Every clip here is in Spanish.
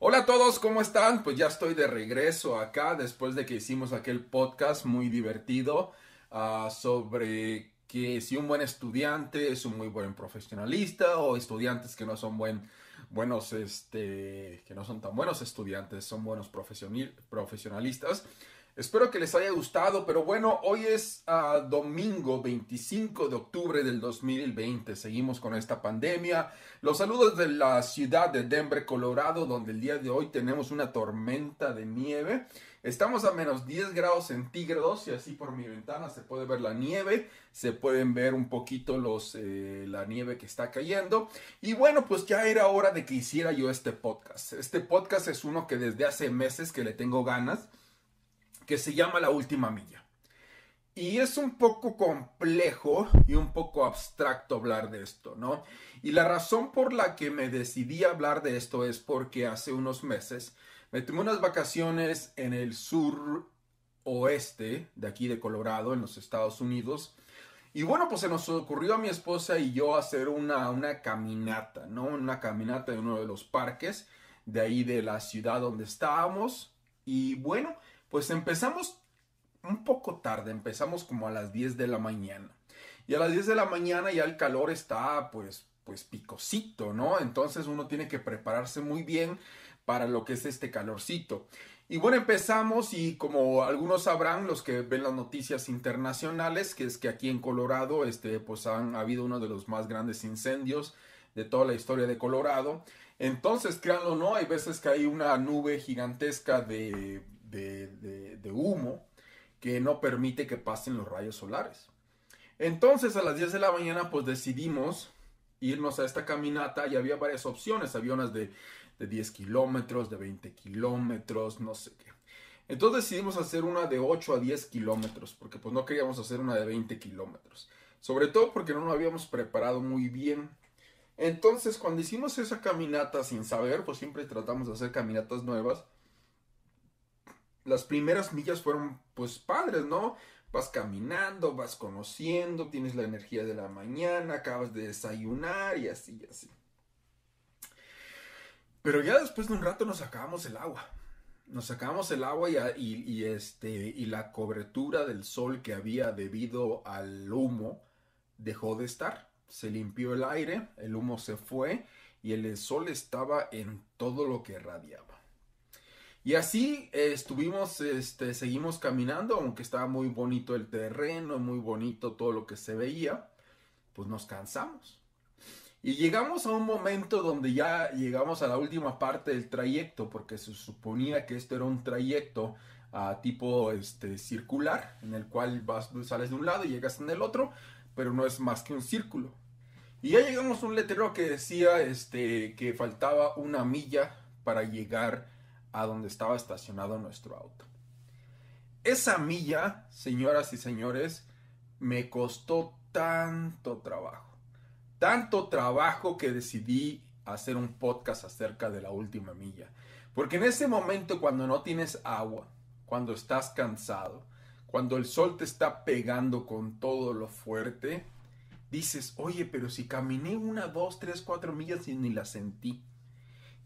Hola a todos, ¿cómo están? Pues ya estoy de regreso acá después de que hicimos aquel podcast muy divertido ah, sobre que si un buen estudiante es un muy buen profesionalista o estudiantes que no son buen, buenos, este, que no son tan buenos estudiantes, son buenos profesionalistas. Espero que les haya gustado, pero bueno, hoy es ah, domingo 25 de octubre del 2020. Seguimos con esta pandemia. Los saludos de la ciudad de Denver, Colorado, donde el día de hoy tenemos una tormenta de nieve. Estamos a menos 10 grados centígrados y así por mi ventana se puede ver la nieve, se pueden ver un poquito los, eh, la nieve que está cayendo. Y bueno, pues ya era hora de que hiciera yo este podcast. Este podcast es uno que desde hace meses que le tengo ganas que se llama La Última Milla. Y es un poco complejo y un poco abstracto hablar de esto, ¿no? Y la razón por la que me decidí hablar de esto es porque hace unos meses me tomé unas vacaciones en el sur oeste de aquí de Colorado, en los Estados Unidos. Y bueno, pues se nos ocurrió a mi esposa y yo hacer una, una caminata, ¿no? Una caminata en uno de los parques de ahí de la ciudad donde estábamos. Y bueno, pues empezamos un poco tarde, empezamos como a las 10 de la mañana. Y a las 10 de la mañana ya el calor está pues pues picosito, ¿no? Entonces uno tiene que prepararse muy bien para lo que es este calorcito. Y bueno, empezamos y como algunos sabrán, los que ven las noticias internacionales, que es que aquí en Colorado, este, pues han ha habido uno de los más grandes incendios de toda la historia de Colorado. Entonces, créanlo o no, hay veces que hay una nube gigantesca de de, humo que no permite que pasen los rayos solares. Entonces a las 10 de la mañana pues decidimos irnos a esta caminata y había varias opciones, había unas de, de 10 kilómetros, de 20 kilómetros, no sé qué. Entonces decidimos hacer una de 8 a 10 kilómetros, porque pues no queríamos hacer una de 20 kilómetros, sobre todo porque no nos habíamos preparado muy bien. Entonces cuando hicimos esa caminata sin saber, pues siempre tratamos de hacer caminatas nuevas, las primeras millas fueron pues padres, ¿no? Vas caminando, vas conociendo, tienes la energía de la mañana, acabas de desayunar y así, y así. Pero ya después de un rato nos sacamos el agua. Nos sacamos el agua y, este, y la cobertura del sol que había debido al humo dejó de estar. Se limpió el aire, el humo se fue y el sol estaba en todo lo que radiaba. Y así eh, estuvimos, este, seguimos caminando, aunque estaba muy bonito el terreno, muy bonito todo lo que se veía, pues nos cansamos. Y llegamos a un momento donde ya llegamos a la última parte del trayecto, porque se suponía que esto era un trayecto a ah, tipo este, circular, en el cual vas, sales de un lado y llegas en el otro, pero no es más que un círculo. Y ya llegamos a un letrero que decía este, que faltaba una milla para llegar a donde estaba estacionado nuestro auto. Esa milla, señoras y señores, me costó tanto trabajo. Tanto trabajo que decidí hacer un podcast acerca de la última milla. Porque en ese momento cuando no tienes agua, cuando estás cansado, cuando el sol te está pegando con todo lo fuerte, dices, oye, pero si caminé una, dos, tres, cuatro millas y ni la sentí.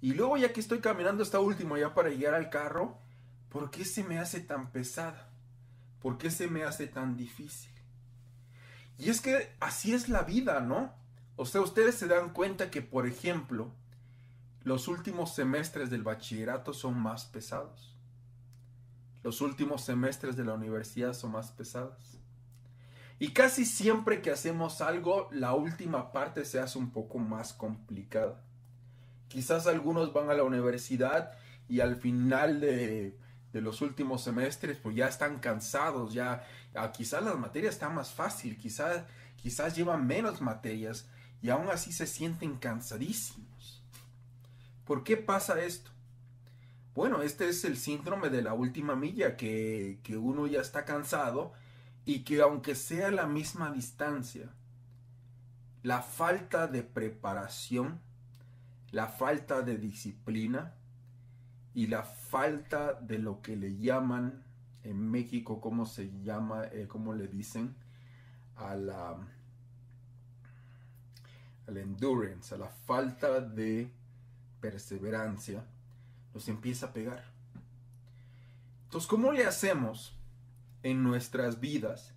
Y luego ya que estoy caminando esta última ya para llegar al carro, ¿por qué se me hace tan pesada? ¿Por qué se me hace tan difícil? Y es que así es la vida, ¿no? O sea, ustedes se dan cuenta que, por ejemplo, los últimos semestres del bachillerato son más pesados. Los últimos semestres de la universidad son más pesados. Y casi siempre que hacemos algo, la última parte se hace un poco más complicada. Quizás algunos van a la universidad y al final de, los últimos semestres pues ya están cansados, ya ah, quizás las materias están más fácil, quizás, quizás llevan menos materias y aún así se sienten cansadísimos. ¿Por qué pasa esto? Bueno, este es el síndrome de la última milla, que uno ya está cansado y que aunque sea la misma distancia, la falta de preparación la falta de disciplina y la falta de lo que le llaman en México, ¿cómo se llama? Eh, ¿Cómo le dicen? A la, a la endurance, a la falta de perseverancia, nos empieza a pegar. Entonces, ¿cómo le hacemos en nuestras vidas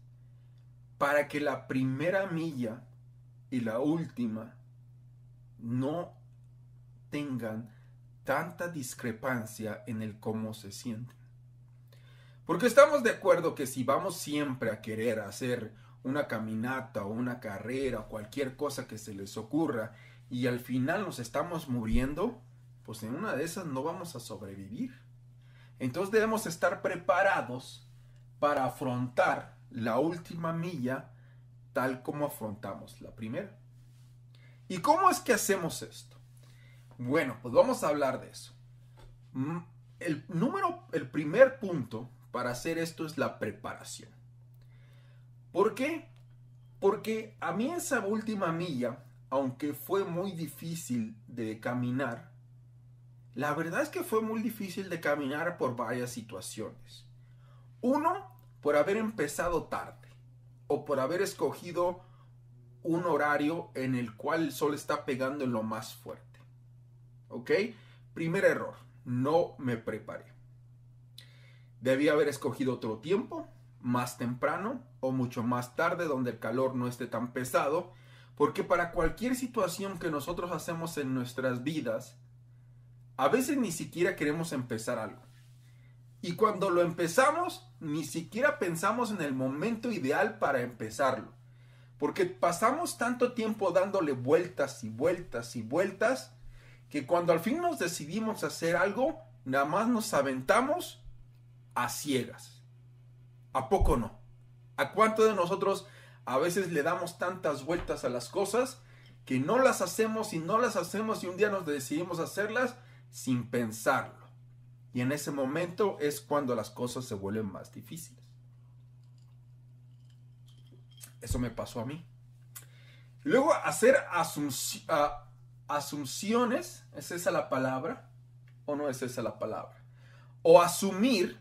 para que la primera milla y la última no tengan tanta discrepancia en el cómo se sienten. Porque estamos de acuerdo que si vamos siempre a querer hacer una caminata o una carrera o cualquier cosa que se les ocurra y al final nos estamos muriendo, pues en una de esas no vamos a sobrevivir. Entonces debemos estar preparados para afrontar la última milla tal como afrontamos la primera. ¿Y cómo es que hacemos esto? Bueno, pues vamos a hablar de eso. Mm, el número, el primer punto para hacer esto es la preparación. ¿Por qué? Porque a mí esa última milla, aunque fue muy difícil de caminar, la verdad es que fue muy difícil de caminar por varias situaciones. Uno, por haber empezado tarde o por haber escogido un horario en el cual el sol está pegando en lo más fuerte. ¿Ok? Primer error, no me preparé. Debí haber escogido otro tiempo, más temprano o mucho más tarde, donde el calor no esté tan pesado, porque para cualquier situación que nosotros hacemos en nuestras vidas, a veces ni siquiera queremos empezar algo. Y cuando lo empezamos, ni siquiera pensamos en el momento ideal para empezarlo. Porque pasamos tanto tiempo dándole vueltas y vueltas y vueltas que cuando al fin nos decidimos hacer algo, nada más nos aventamos a ciegas. ¿A poco no? ¿A cuánto de nosotros a veces le damos tantas vueltas a las cosas que no las hacemos y no las hacemos y un día nos decidimos hacerlas sin pensarlo? Y en ese momento es cuando las cosas se vuelven más difíciles. Eso me pasó a mí. Luego hacer asunción... Asunciones, ¿es esa la palabra? ¿O no es esa la palabra? O asumir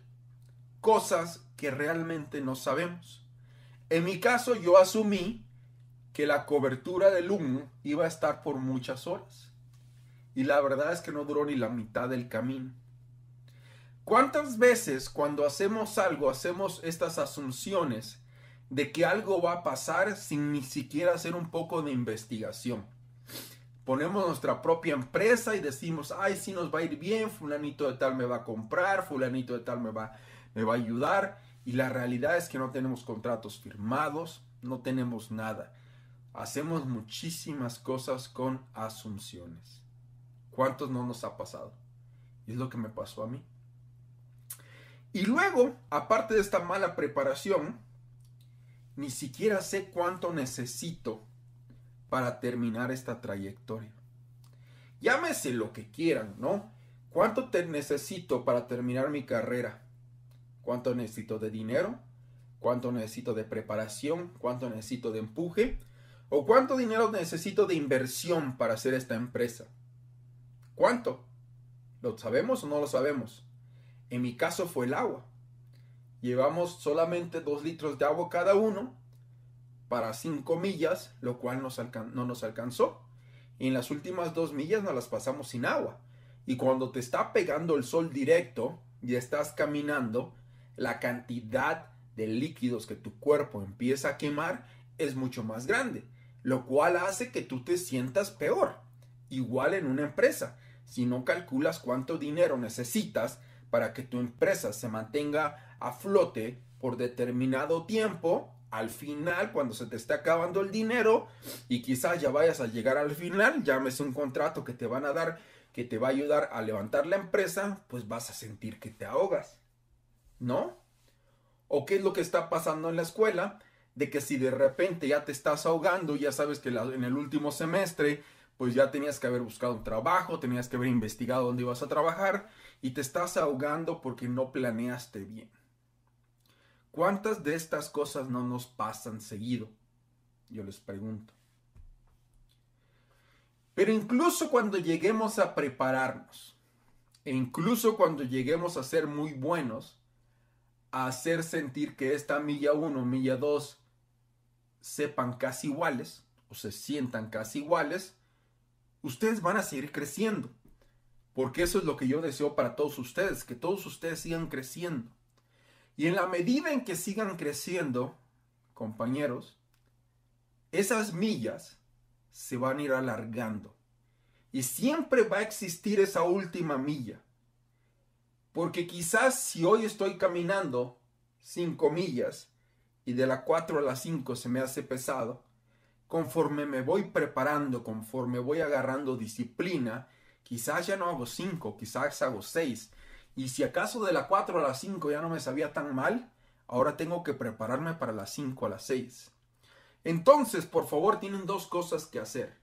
cosas que realmente no sabemos. En mi caso, yo asumí que la cobertura del humo iba a estar por muchas horas. Y la verdad es que no duró ni la mitad del camino. ¿Cuántas veces cuando hacemos algo hacemos estas asunciones de que algo va a pasar sin ni siquiera hacer un poco de investigación? ponemos nuestra propia empresa y decimos, ay, si nos va a ir bien, fulanito de tal me va a comprar, fulanito de tal me va, me va a ayudar. Y la realidad es que no tenemos contratos firmados, no tenemos nada. Hacemos muchísimas cosas con asunciones. ¿Cuántos no nos ha pasado? Y es lo que me pasó a mí. Y luego, aparte de esta mala preparación, ni siquiera sé cuánto necesito para terminar esta trayectoria. Llámese lo que quieran, ¿no? ¿Cuánto te necesito para terminar mi carrera? ¿Cuánto necesito de dinero? ¿Cuánto necesito de preparación? ¿Cuánto necesito de empuje? ¿O cuánto dinero necesito de inversión para hacer esta empresa? ¿Cuánto? ¿Lo sabemos o no lo sabemos? En mi caso fue el agua. Llevamos solamente dos litros de agua cada uno para 5 millas, lo cual no nos alcanzó. en las últimas 2 millas nos las pasamos sin agua. Y cuando te está pegando el sol directo y estás caminando, la cantidad de líquidos que tu cuerpo empieza a quemar es mucho más grande, lo cual hace que tú te sientas peor. Igual en una empresa, si no calculas cuánto dinero necesitas para que tu empresa se mantenga a flote por determinado tiempo, al final, cuando se te está acabando el dinero y quizás ya vayas a llegar al final, llámese un contrato que te van a dar que te va a ayudar a levantar la empresa, pues vas a sentir que te ahogas, ¿no? ¿O qué es lo que está pasando en la escuela? De que si de repente ya te estás ahogando, ya sabes que en el último semestre, pues ya tenías que haber buscado un trabajo, tenías que haber investigado dónde ibas a trabajar y te estás ahogando porque no planeaste bien. ¿Cuántas de estas cosas no nos pasan seguido? Yo les pregunto. Pero incluso cuando lleguemos a prepararnos, e incluso cuando lleguemos a ser muy buenos, a hacer sentir que esta milla 1, milla 2 sepan casi iguales, o se sientan casi iguales, ustedes van a seguir creciendo. Porque eso es lo que yo deseo para todos ustedes, que todos ustedes sigan creciendo y en la medida en que sigan creciendo, compañeros, esas millas se van a ir alargando. Y siempre va a existir esa última milla. Porque quizás si hoy estoy caminando 5 millas y de la 4 a la 5 se me hace pesado, conforme me voy preparando, conforme voy agarrando disciplina, quizás ya no hago 5, quizás hago 6, y si acaso de la 4 a las 5 ya no me sabía tan mal, ahora tengo que prepararme para las 5 a las 6. Entonces, por favor, tienen dos cosas que hacer.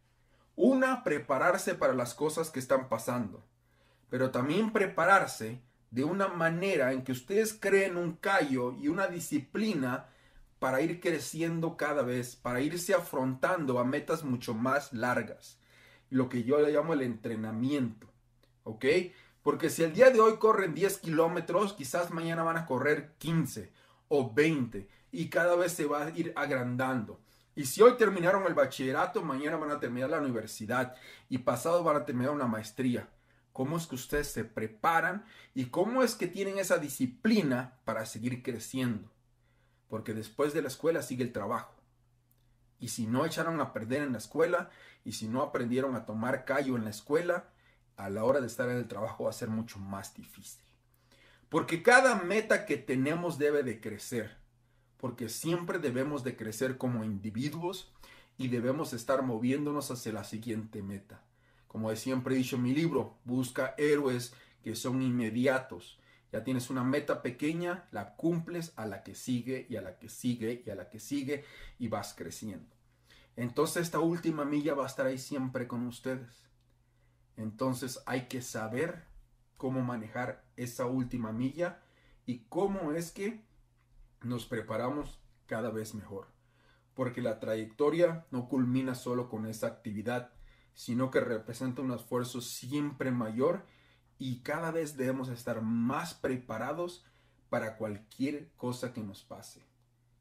Una, prepararse para las cosas que están pasando, pero también prepararse de una manera en que ustedes creen un callo y una disciplina para ir creciendo cada vez, para irse afrontando a metas mucho más largas. Lo que yo le llamo el entrenamiento. ¿Ok? Porque si el día de hoy corren 10 kilómetros, quizás mañana van a correr 15 o 20 y cada vez se va a ir agrandando. Y si hoy terminaron el bachillerato, mañana van a terminar la universidad y pasado van a terminar una maestría. ¿Cómo es que ustedes se preparan y cómo es que tienen esa disciplina para seguir creciendo? Porque después de la escuela sigue el trabajo. Y si no echaron a perder en la escuela y si no aprendieron a tomar callo en la escuela, a la hora de estar en el trabajo va a ser mucho más difícil. Porque cada meta que tenemos debe de crecer, porque siempre debemos de crecer como individuos y debemos estar moviéndonos hacia la siguiente meta. Como siempre he dicho en mi libro, busca héroes que son inmediatos. Ya tienes una meta pequeña, la cumples a la que sigue y a la que sigue y a la que sigue y vas creciendo. Entonces esta última milla va a estar ahí siempre con ustedes. Entonces hay que saber cómo manejar esa última milla y cómo es que nos preparamos cada vez mejor. Porque la trayectoria no culmina solo con esa actividad, sino que representa un esfuerzo siempre mayor y cada vez debemos estar más preparados para cualquier cosa que nos pase.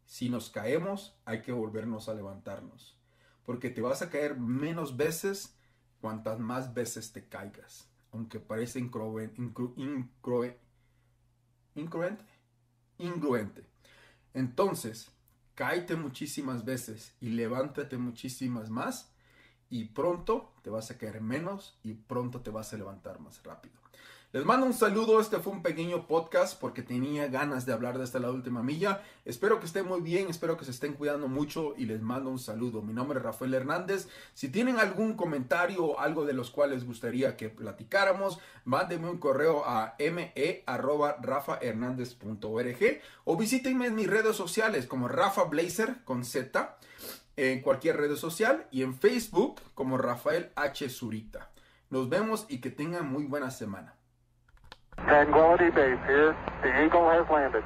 Si nos caemos, hay que volvernos a levantarnos, porque te vas a caer menos veces cuantas más veces te caigas, aunque parece incruente, Entonces, cáete muchísimas veces y levántate muchísimas más y pronto te vas a caer menos y pronto te vas a levantar más rápido. Les mando un saludo, este fue un pequeño podcast porque tenía ganas de hablar de esta la última milla. Espero que estén muy bien, espero que se estén cuidando mucho y les mando un saludo. Mi nombre es Rafael Hernández. Si tienen algún comentario o algo de los cuales gustaría que platicáramos, mándenme un correo a me.rafahernández.org o visítenme en mis redes sociales como Rafa Blazer con Z en cualquier red social y en Facebook como Rafael H. Zurita. Nos vemos y que tengan muy buena semana. Tranquility Base here. The Eagle has landed.